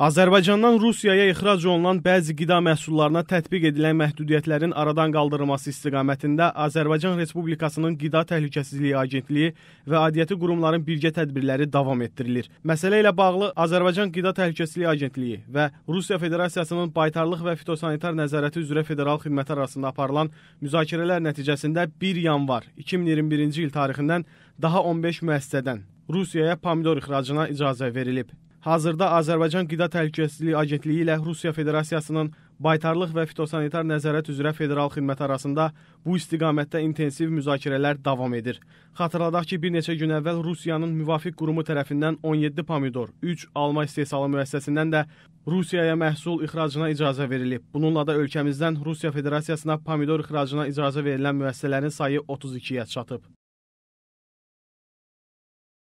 Azərbaycandan Rusiyaya ixrac olunan bəzi qida məhsullarına tətbiq edilən məhdudiyyətlərin aradan qaldırılması istiqamətində Azərbaycan Respublikasının Qida Təhlükəsizliyi Agentliyi və aidiyyəti qurumların birgə tədbirləri davam etdirilir. Məsələ ilə bağlı Azərbaycan Qida Təhlükəsizliyi Agentliyi və Rusiya Federasiyasının Baytarlıq və Fitosanitar Nəzarəti üzrə Federal Xidməti arasında aparılan müzakirələr nəticəsində 1 yanvar 2021-ci il tarixindən daha 15 müəssisədən Rusiyaya pomidor ixracına icazə verilib. Hazırda Azərbaycan Qida Təhlükəsizliyi Agentliyi ilə Rusiya Federasiyasının baytarlıq və fitosanitar nəzarət üzrə federal xidmət arasında bu istiqamətdə intensiv müzakirələr davam edir. Xatırladaq ki, bir neçə gün əvvəl Rusiyanın müvafiq qurumu tərəfindən 17 pomidor, 3 alma istehsalı müəssisəsindən də Rusiyaya məhsul ixracına icazə verilib. Bununla da ölkəmizdən Rusiya Federasiyasına pomidor ixracına icazə verilən müəssisələrin sayı 32-yə çatıb.